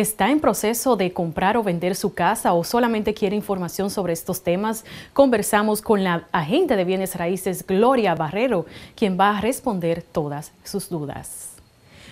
está en proceso de comprar o vender su casa o solamente quiere información sobre estos temas, conversamos con la agente de bienes raíces Gloria Barrero, quien va a responder todas sus dudas.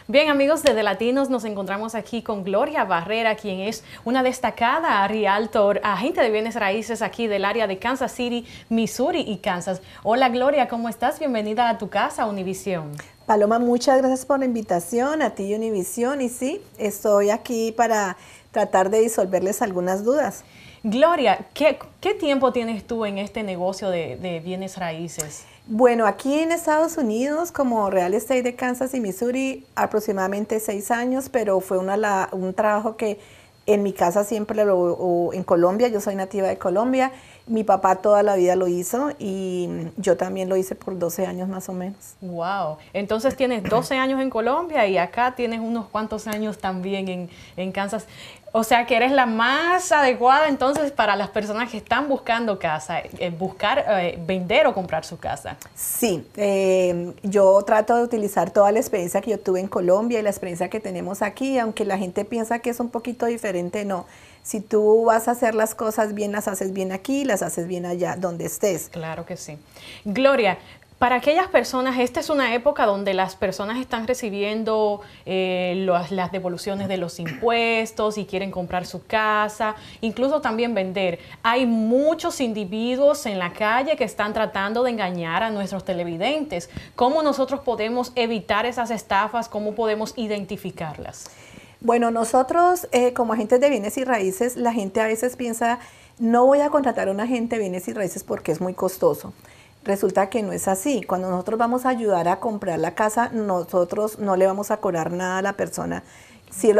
Bien, amigos de The Latinos, nos encontramos aquí con Gloria Barrera, quien es una destacada realtor, agente de bienes raíces aquí del área de Kansas City, Missouri y Kansas. Hola Gloria, ¿cómo estás? Bienvenida a tu casa, Univisión. Paloma, muchas gracias por la invitación a ti Univision y sí, estoy aquí para tratar de disolverles algunas dudas. Gloria, ¿qué, tiempo tienes tú en este negocio de bienes raíces? Bueno, aquí en Estados Unidos, como Real Estate de Kansas y Missouri, aproximadamente seis años, pero fue una, un trabajo que en mi casa siempre lo, o en Colombia, yo soy nativa de Colombia, mi papá toda la vida lo hizo y yo también lo hice por 12 años más o menos. Wow, entonces tienes 12 años en Colombia y acá tienes unos cuantos años también en, en Kansas. O sea que eres la más adecuada entonces para las personas que están buscando casa, eh, buscar eh, vender o comprar su casa. Sí, em, yo trato de utilizar toda la experiencia que yo tuve en Colombia y la experiencia que tenemos aquí, aunque la gente piensa que es un poquito diferente, no. Si tú vas a hacer las cosas bien, las haces bien aquí, las haces bien allá, donde estés. Claro que sí. Gloria, para aquellas personas, esta es una época donde las personas están recibiendo eh, las devoluciones de los impuestos y quieren comprar su casa, incluso también vender. Hay muchos individuos en la calle que están tratando de engañar a nuestros televidentes. ¿Cómo nosotros podemos evitar esas estafas? ¿Cómo podemos identificarlas? Bueno, nosotros eh, como agentes de bienes y raíces, la gente a veces piensa, no voy a contratar a un agente de bienes y raíces porque es muy costoso. Resulta que no es así. Cuando nosotros vamos a ayudar a comprar la casa, nosotros no le vamos a cobrar nada a la persona,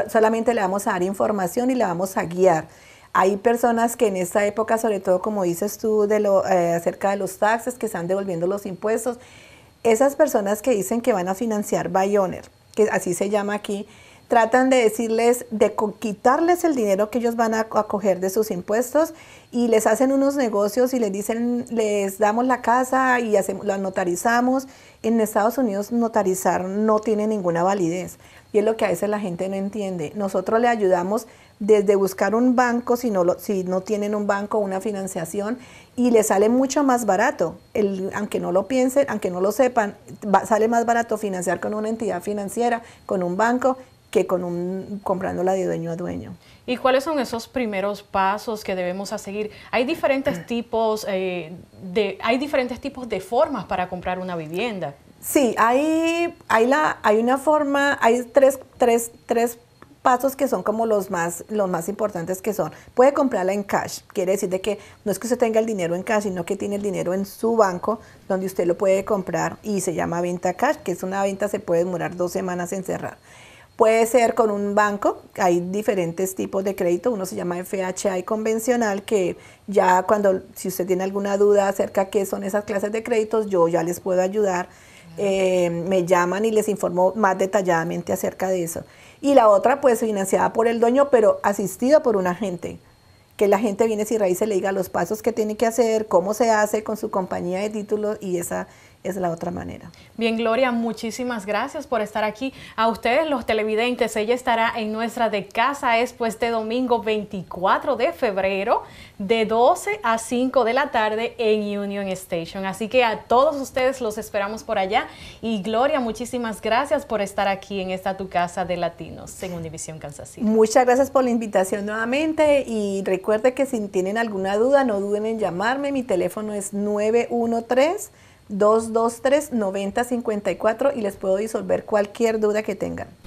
solamente le vamos a dar información y le vamos a guiar. Hay personas que en esta época, sobre todo como dices tú de lo, eh, acerca de los taxes, que están devolviendo los impuestos, esas personas que dicen que van a financiar Bayoner, que así se llama aquí, tratan de decirles, de quitarles el dinero que ellos van a, coger de sus impuestos y les hacen unos negocios y les dicen, les damos la casa y hacemos, la notarizamos. En Estados Unidos notarizar no tiene ninguna validez y es lo que a veces la gente no entiende. Nosotros le ayudamos desde buscar un banco, si no, lo, si no tienen un banco, una financiación, y le sale mucho más barato, el, aunque no lo piensen, aunque no lo sepan, sale más barato financiar con una entidad financiera, con un banco, que con un, comprándola de dueño a dueño. ¿Y cuáles son esos primeros pasos que debemos a seguir? Hay diferentes tipos eh, de hay diferentes tipos de formas para comprar una vivienda. Sí, hay, hay, la, hay una forma, hay tres, tres, tres pasos que son como los más, los más importantes que son. Puede comprarla en cash, quiere decir de que no es que usted tenga el dinero en cash, sino que tiene el dinero en su banco donde usted lo puede comprar y se llama venta cash, que es una venta se puede demorar dos semanas en cerrar. Puede ser con un banco, hay diferentes tipos de crédito, uno se llama FHI convencional, que ya cuando, si usted tiene alguna duda acerca de qué son esas clases de créditos, yo ya les puedo ayudar. Eh, me llaman y les informo más detalladamente acerca de eso. Y la otra, pues financiada por el dueño, pero asistida por un agente. Que la gente viene sin y se le diga los pasos que tiene que hacer, cómo se hace con su compañía de títulos y esa, es la otra manera. Bien, Gloria, muchísimas gracias por estar aquí. A ustedes, los televidentes, ella estará en nuestra de casa, es este domingo 24 de febrero, de 12 a 5 de la tarde en Union Station. Así que a todos ustedes los esperamos por allá. Y Gloria, muchísimas gracias por estar aquí en esta tu casa de latinos en Univision Kansas City. Muchas gracias por la invitación nuevamente y recuerde que si tienen alguna duda, no duden en llamarme. Mi teléfono es 913. 223 54 y les puedo disolver cualquier duda que tengan.